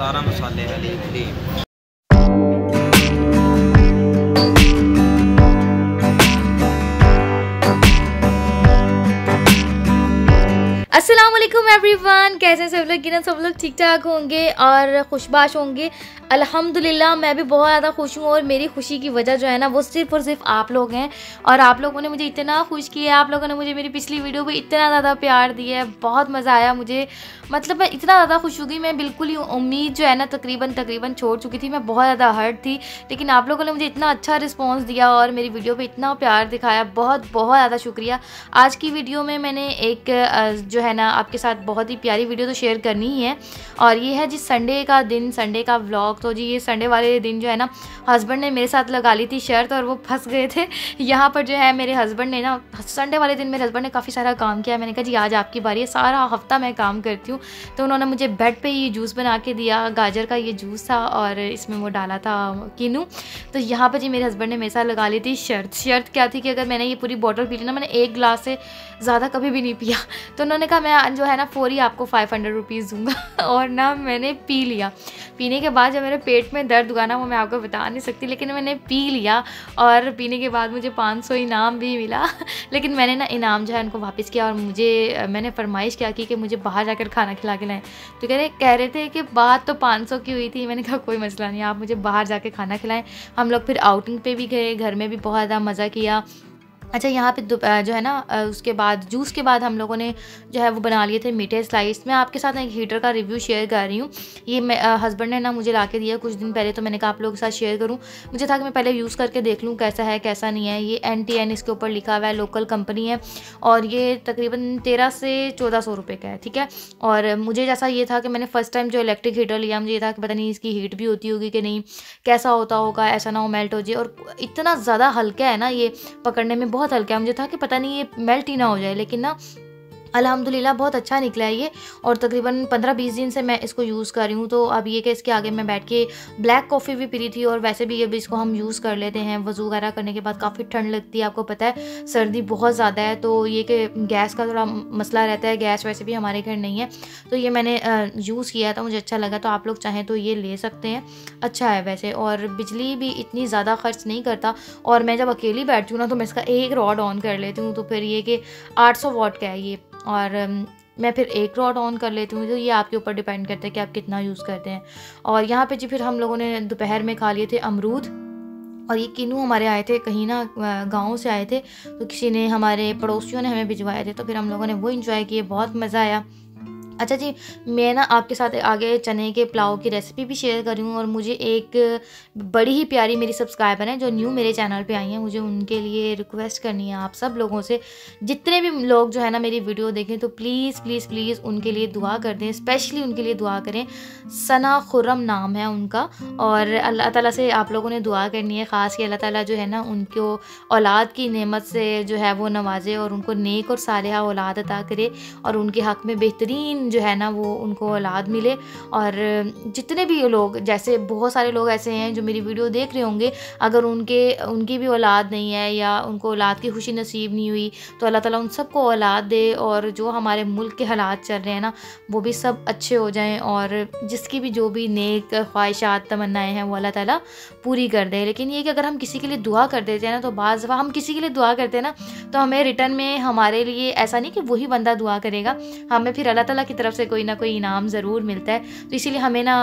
17 ਮਸਾਲੇ ਵਾਲੀ cream Aslam every one कैसे सब लोग गिना सब लोग ठीक ठाक होंगे और खुशबाश होंगे अल्हम्दुलिल्लाह मैं भी बहुत ज़्यादा खुश हूँ और मेरी खुशी की वजह जो है ना वो सिर्फ और सिर्फ आप लोग हैं और आप लोगों ने मुझे इतना खुश किया आप लोगों ने मुझे मेरी पिछली वीडियो पे इतना ज़्यादा प्यार दिया है बहुत मज़ा आया मुझे मतलब मैं इतना ज़्यादा खुश हो गई मैं बिल्कुल ही उम्मीद जो है ना तकरीबन तकरीबन छोड़ चुकी थी मैं बहुत ज़्यादा हर्ट थी लेकिन आप लोगों ने मुझे इतना अच्छा रिस्पॉन्स दिया और मेरी वीडियो पर इतना प्यार दिखाया बहुत बहुत ज़्यादा शुक्रिया आज की वीडियो में मैंने एक जो है ना आपके साथ बहुत ही प्यारी वीडियो तो शेयर करनी ही है और ये है जी संडे का दिन संडे का व्लॉग तो जी ये संडे वाले दिन जो है ना हस्बैंड ने मेरे साथ लगा ली थी शर्त और वो फंस गए थे यहाँ पर जो है मेरे हस्बैंड ने ना संडे वाले दिन मेरे हस्बैंड ने काफ़ी सारा काम किया मैंने कहा जी आज आपकी बारी है सारा हफ्ता मैं काम करती हूँ तो उन्होंने मुझे बेड पर ये जूस बना के दिया गाजर का ये जूस था और इसमें वो डाला था किनू तो यहाँ पर जी मेरे हस्बैंड ने मेरे साथ लगा ली थी शर्त शर्त क्या थी कि अगर मैंने ये पूरी बॉटल पी ली ना मैंने एक ग्लास से ज़्यादा कभी भी नहीं पिया तो उन्होंने का मैं जो है ना ही आपको फ़ाइव हंड्रेड रुपीज़ दूँगा और ना मैंने पी लिया पीने के बाद जब मेरे पेट में दर्द हुआ ना वो मैं आपको बता नहीं सकती लेकिन मैंने पी लिया और पीने के बाद मुझे पाँच सौ इनाम भी मिला लेकिन मैंने ना इनाम जो है उनको वापस किया और मुझे मैंने फरमाइश किया की कि मुझे बाहर जाकर खाना खिला के लाएँ तो कह रहे कह रहे थे कि बात तो पाँच सौ की हुई थी मैंने कहा कोई मसला नहीं आप मुझे बाहर जाके खाना खिलाएं हम लोग फिर आउटिंग पर भी गए घर में भी बहुत ज़्यादा मज़ा किया अच्छा यहाँ पे जो है ना उसके बाद जूस के बाद हम लोगों ने जो है वो बना लिए थे मीठे स्लाइस मैं आपके साथ एक हीटर का रिव्यू शेयर कर रही हूँ ये मैं हस्बैंड ने ना मुझे ला के दिया कुछ दिन पहले तो मैंने कहा आप लोगों के साथ शेयर करूँ मुझे था कि मैं पहले यूज़ करके देख लूँ कैसा है कैसा नहीं है ये एन टी एन इसके ऊपर लिखा हुआ है लोकल कंपनी है और ये तकरीबन तेरह से चौदह सौ रुपये का है ठीक है और मुझे जैसा ये था कि मैंने फ़र्स्ट टाइम जो इलेक्ट्रिक हीटर लिया मुझे ये था कि पता नहीं इसकी हीट भी होती होगी कि नहीं कैसा होता होगा ऐसा ना हो मेल्ट हो जाए और इतना ज़्यादा हल्का है ना ये पकड़ने में बहुत हल्का है मुझे था कि पता नहीं ये मेल्ट ही ना हो जाए लेकिन ना अलहमदिल्ला बहुत अच्छा निकला है ये और तकरीबन पंद्रह बीस दिन से मैं इसको यूज़ कर रही हूँ तो अब ये कि इसके आगे मैं बैठ के ब्लैक कॉफ़ी भी पी थी और वैसे भी ये भी इसको हम यूज़ कर लेते हैं वज़ू वगैरह करने के बाद काफ़ी ठंड लगती है आपको पता है सर्दी बहुत ज़्यादा है तो ये कि गैस का थोड़ा मसला रहता है गैस वैसे भी हमारे घर नहीं है तो ये मैंने यूज़ किया था मुझे अच्छा लगा तो आप लोग चाहें तो ये ले सकते हैं अच्छा है वैसे और बिजली भी इतनी ज़्यादा खर्च नहीं करता और मैं जब अकेली बैठती हूँ ना तो मैं इसका एक रॉड ऑन कर लेती हूँ तो फिर ये कि 800 वॉट का है ये और मैं फिर एक रॉड ऑन कर लेती हूँ तो ये आपके ऊपर डिपेंड करता है कि आप कितना यूज़ करते हैं और यहाँ पे जी फिर हम लोगों ने दोपहर में खा लिए थे अमरूद और ये किनू हमारे आए थे कहीं ना गाँव से आए थे तो किसी ने हमारे पड़ोसियों ने हमें भिजवाए थे तो फिर हम लोगों ने वो इन्जॉय किए बहुत मज़ा आया अच्छा जी मैं ना आपके साथ आगे चने के पुलाव की रेसिपी भी शेयर करूँ और मुझे एक बड़ी ही प्यारी मेरी सब्सक्राइबर हैं जो न्यू मेरे चैनल पे आई हैं मुझे उनके लिए रिक्वेस्ट करनी है आप सब लोगों से जितने भी लोग जो है ना मेरी वीडियो देखें तो प्लीज़ प्लीज़ प्लीज़ उनके लिए दुआ कर दें स्पेशली उनके लिए दुआ करें सना खुर्रम नाम है उनका और अल्लाह ताला से आप लोगों ने दुआ करनी है ख़ास कि अल्लाह ताला जो है ना उनको औलाद की नेमत से जो है वो नवाजे और उनको नेक और साल औलाद अदा करे और उनके हक़ में बेहतरीन जो है ना वो उनको औलाद मिले और जितने भी लोग जैसे बहुत सारे लोग ऐसे हैं जो मेरी वीडियो देख रहे होंगे अगर उनके उनकी भी औलाद नहीं है या उनको औलाद की खुशी नसीब नहीं हुई तो अल्लाह ताला उन सबको औलाद दे और जो हमारे मुल्क के हालात चल रहे हैं ना वो भी सब अच्छे हो जाएँ और जिसकी भी जो भी नेक ख्वाहिशात तमन्नाएँ हैं वो अल्लाह ताला पूरी कर दे लेकिन ये कि अगर हम किसी के लिए दुआ कर देते हैं ना तो बाज़ हम किसी के लिए दुआ करते हैं ना तो हमें रिटर्न में हमारे लिए ऐसा नहीं कि वही बंदा दुआ करेगा हमें फिर अल्लाह ताला की तरफ से कोई ना कोई इनाम ज़रूर मिलता है तो इसीलिए हमें ना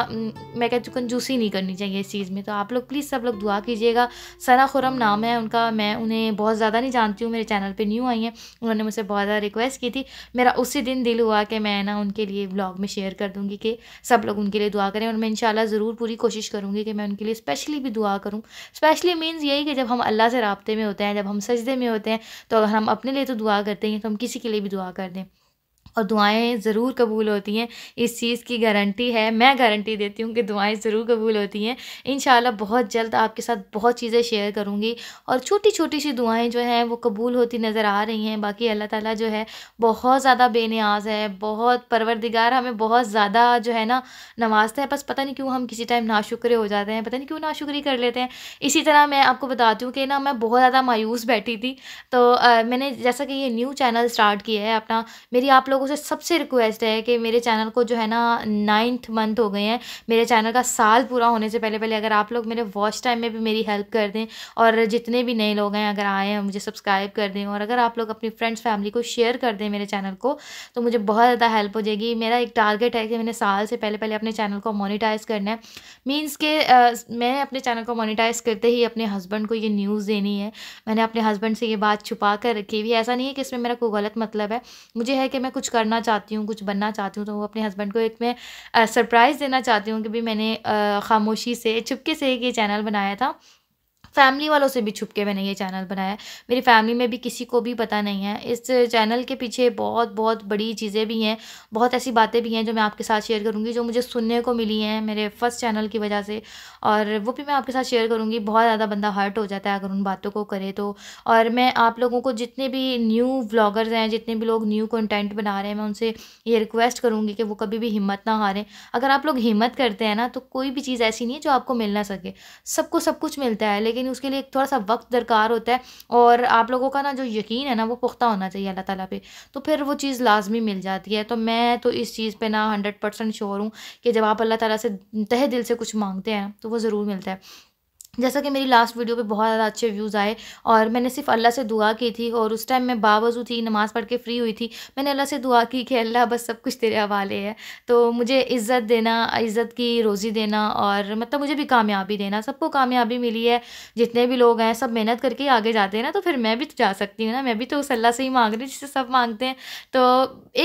मैं कहती हूँ कंजूसी नहीं करनी चाहिए इस चीज़ में तो आप लोग प्लीज़ सब लोग दुआ कीजिएगा सना खुरम नाम है उनका मैं उन्हें बहुत ज़्यादा नहीं जानती हूँ मेरे चैनल पर न्यू आई हैं उन्होंने मुझसे बहुत ज़्यादा रिक्वेस्ट की थी मेरा उसी दिन दिल हुआ कि मैं ना उनके लिए ब्लॉग में शेयर कर दूँगी कि सब लोग उनके लिए दुआ करें और मैं इन ज़रूर पूरी कोशिश करूँगी कि मैं उनके लिए स्पेशली भी दुआ करूँ स्पेशली मीन्स यही कि जब हम अल्लाह से रबते में होते हैं जब हम सजदे में होते हैं तो अगर हम अपने लिए तो दुआ करते हैं तो हम किसी के लिए भी दुआ कर दें और दुआएं ज़रूर कबूल होती हैं इस चीज़ की गारंटी है मैं गारंटी देती हूँ कि दुआएं ज़रूर कबूल होती हैं इन बहुत जल्द आपके साथ बहुत चीज़ें शेयर करूँगी और छोटी छोटी सी दुआएं जो हैं वो कबूल होती नज़र आ रही हैं बाकी अल्लाह ताला जो है बहुत ज़्यादा बेनियाज है बहुत परवरदिगार हमें बहुत ज़्यादा जो है ना नवाजता है बस पता नहीं क्यों हम किसी टाइम नाशुक्रे हो जाते हैं पता नहीं क्यों नाशुक्री कर लेते हैं इसी तरह मैं आपको बताती हूँ कि ना मैं बहुत ज़्यादा मायूस बैठी थी तो मैंने जैसा कि ये न्यू चैनल स्टार्ट किया है अपना मेरी आप लोगों से सबसे रिक्वेस्ट है कि मेरे चैनल को जो है ना नाइन्थ मंथ हो गए हैं मेरे चैनल का साल पूरा होने से पहले पहले अगर आप लोग मेरे वॉच टाइम में भी मेरी हेल्प कर दें और जितने भी नए लोग हैं अगर आए हैं मुझे सब्सक्राइब कर दें और अगर आप लोग अपनी फ्रेंड्स फैमिली को शेयर कर दें मेरे चैनल को तो मुझे बहुत ज़्यादा हेल्प हो जाएगी मेरा एक टारगेट है कि मैंने साल से पहले पहले अपने चैनल को मोनिटाइज करना है मीन्स के मैं अपने चैनल को मोनिटाइज करते ही अपने हस्बैंड को ये न्यूज़ देनी है मैंने अपने हस्बैंड से ये बात छुपा कर रखी हुई ऐसा नहीं है कि इसमें मेरा कोई गलत मतलब है मुझे है कि मैं कुछ कुछ करना चाहती हूँ कुछ बनना चाहती हूँ तो वो अपने हस्बैंड को एक मैं सरप्राइज़ देना चाहती हूँ कि भाई मैंने खामोशी से छुपके से एक ये चैनल बनाया था फैमिली वालों से भी छुप के मैंने ये चैनल बनाया है मेरी फैमिली में भी किसी को भी पता नहीं है इस चैनल के पीछे बहुत बहुत बड़ी चीज़ें भी हैं बहुत ऐसी बातें भी हैं जो मैं आपके साथ शेयर करूँगी जो मुझे सुनने को मिली हैं मेरे फर्स्ट चैनल की वजह से और वो भी मैं आपके साथ शेयर करूँगी बहुत ज़्यादा बंदा हर्ट हो जाता है अगर उन बातों को करे तो और मैं आप लोगों को जितने भी न्यू व्लॉगर्स हैं जितने भी लोग न्यू कंटेंट बना रहे हैं मैं उनसे ये रिक्वेस्ट करूँगी कि वो कभी भी हिम्मत ना हारें अगर आप लोग हिम्मत करते हैं ना तो कोई भी चीज़ ऐसी नहीं है जो आपको मिल ना सके सबको सब कुछ मिलता है लेकिन लेकिन उसके लिए थोड़ा सा वक्त दरकार होता है और आप लोगों का ना जो यकीन है ना वो पुख्ता होना चाहिए अल्लाह ताला पे तो फिर वो चीज़ लाजमी मिल जाती है तो मैं तो इस चीज़ पे ना हंड्रेड परसेंट श्योर हूँ कि जब आप अल्लाह ताला से तह दिल से कुछ मांगते हैं तो वो ज़रूर मिलता है जैसा कि मेरी लास्ट वीडियो पे बहुत ज़्यादा अच्छे व्यूज़ आए और मैंने सिर्फ अल्लाह से दुआ की थी और उस टाइम मैं बावजू थी नमाज़ पढ़ के फ्री हुई थी मैंने अल्लाह से दुआ की कि अल्लाह बस सब कुछ तेरे हवाले है तो मुझे इज़्ज़त देना इज़्ज़त की रोज़ी देना और मतलब मुझे भी कामयाबी देना सबको कामयाबी मिली है जितने भी लोग हैं सब मेहनत करके आगे जाते हैं ना तो फिर मैं भी तो जा सकती हूँ ना मैं भी तो उस अल्लाह से ही मांग रही जिससे सब मांगते हैं तो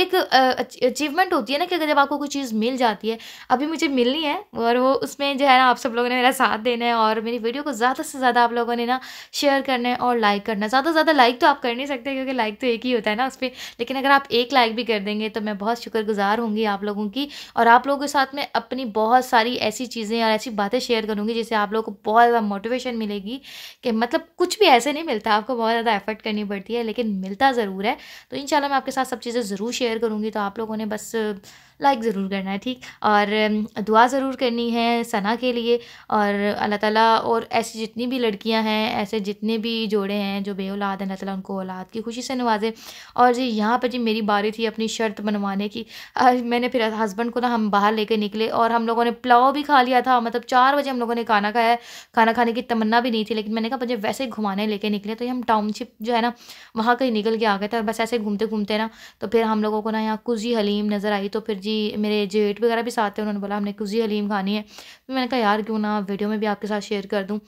एक अचीवमेंट होती है ना कि अगर जब आपको कोई चीज़ मिल जाती है अभी मुझे मिलनी है और वो उसमें जो है ना आप सब लोगों ने मेरा साथ देना है और मेरी मेरी वीडियो को ज़्यादा से ज़्यादा आप लोगों ने ना शेयर करना है और लाइक करना ज़्यादा से ज़्यादा लाइक तो आप कर नहीं सकते क्योंकि लाइक तो एक ही होता है ना उस पर लेकिन अगर आप एक लाइक भी कर देंगे तो मैं बहुत शुक्रगुजार होंगी आप लोगों की और आप लोगों के साथ में अपनी बहुत सारी ऐसी चीज़ें और ऐसी बातें शेयर करूँगी जिससे आप लोगों को बहुत ज़्यादा मोटिवेशन मिलेगी कि मतलब कुछ भी ऐसे नहीं मिलता आपको बहुत ज़्यादा एफर्ट करनी पड़ती है लेकिन मिलता ज़रूर है तो इन मैं आपके साथ सब चीज़ें ज़रूर शेयर करूँगी तो आप लोगों ने बस लाइक ज़रूर करना है ठीक और दुआ ज़रूर करनी है सना के लिए और अल्लाह ताला और ऐसी जितनी भी लड़कियां हैं ऐसे जितने भी जोड़े हैं जो बे औलाद हैं अल्लाह उनको औलाद की खुशी से नवाजे और जी यहाँ पर जी मेरी बारी थी अपनी शर्त बनवाने की मैंने फिर हस्बैंड को ना हम बाहर लेके निकले और हम लोगों ने पुलाव भी खा लिया था मतलब चार बजे हम लोगों ने खाना खाया खाना खाने की तमन्ना भी नहीं थी लेकिन मैंने कहा मुझे वैसे ही घुमाने लेके निकले तो हम टाउनशिप जो है ना वहाँ कहीं निकल के आ गए थे और बस ऐसे घूमते घूमते ना तो फिर हम लोगों को ना यहाँ कुजी हलीम नज़र आई तो फिर जी मेरे जेठ वगैरह भी साथ थे उन्होंने बोला हमने कुजी हलीम खानी है तो मैंने कहा यार क्यों ना वीडियो में भी आपके साथ शेयर कर Donc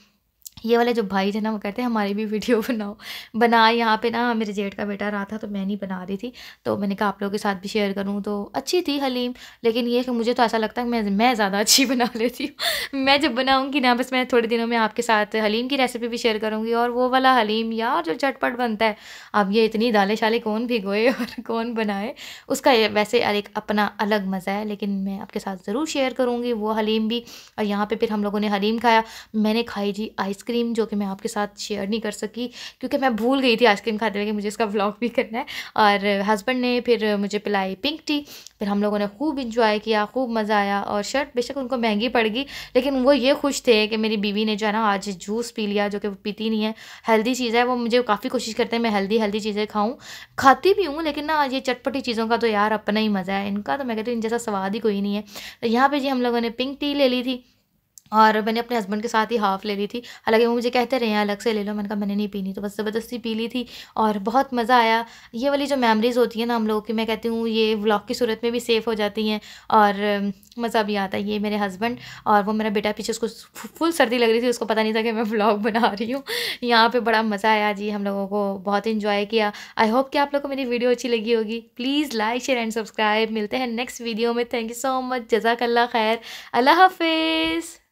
ये वाले जो भाई थे ना वो कहते हैं हमारी भी वीडियो बनाओ बना यहाँ पे ना मेरे जेठ का बेटा रहा था तो मैं नहीं बना रही थी तो मैंने कहा आप लोगों के साथ भी शेयर करूँ तो अच्छी थी हलीम लेकिन ये कि मुझे तो ऐसा लगता है कि मैं मैं ज़्यादा अच्छी बना लेती हूँ मैं जब बनाऊँगी ना बस मैं थोड़े दिनों में आपके साथ हलीम की रेसिपी भी शेयर करूँगी और वो वाला हलीम यार जो झटपट बनता है अब ये इतनी दाले शाले कौन भिगोए और कौन बनाए उसका वैसे एक अपना अलग मज़ा है लेकिन मैं आपके साथ ज़रूर शेयर करूँगी वो हलीम भी और यहाँ पर फिर हम लोगों ने हलीम खाया मैंने खाई जी आइस आइसक्रीम जो कि मैं आपके साथ शेयर नहीं कर सकी क्योंकि मैं भूल गई थी आइसक्रीम खाते हुए मुझे इसका व्लॉग भी करना है और हस्बैंड ने फिर मुझे पिलाई पिंक टी फिर हम लोगों ने खूब इंजॉय किया खूब मज़ा आया और शर्ट बेशक उनको महंगी पड़ गई लेकिन वो ये खुश थे कि मेरी बीवी ने जो है ना आज जूस पी लिया जो कि वो पीती नहीं है हेल्दी चीज़ है वो मुझे काफ़ी कोशिश करते हैं मैं हेल्दी हेल्दी चीज़ें खाऊं खाती भी हूँ लेकिन ना ये चटपटी चीज़ों का तो यार अपना ही मज़ा है इनका तो मैं कहती हूँ इन जैसा स्वाद ही कोई नहीं है तो यहाँ पर जी हम लोगों ने पिंक टी ले ली थी और मैंने अपने हस्बैंड के साथ ही हाफ़ ले ली थी हालांकि वो मुझे कहते रहे हैं अलग से ले लो मैंने कहा मैंने नहीं पीनी तो बस ज़बरदस्ती पी ली थी और बहुत मज़ा आया ये वाली जो मेमोरीज़ होती हैं ना हम लोगों की मैं कहती हूँ ये व्लॉग की सूरत में भी सेफ़ हो जाती हैं और मज़ा भी आता है ये मेरे हस्बैंड और वो मेरा बेटा पीछे उसको फुल सर्दी लग रही थी उसको पता नहीं था कि मैं व्लॉग बना रही हूँ यहाँ पर बड़ा मज़ा आया जी हम लोगों को बहुत इन्जॉय किया आई होप कि आप लोग को मेरी वीडियो अच्छी लगी होगी please like share and subscribe मिलते हैं नेक्स्ट वीडियो में थैंक यू सो मच जजाकल्ला खैर अल्लाह हाफिज़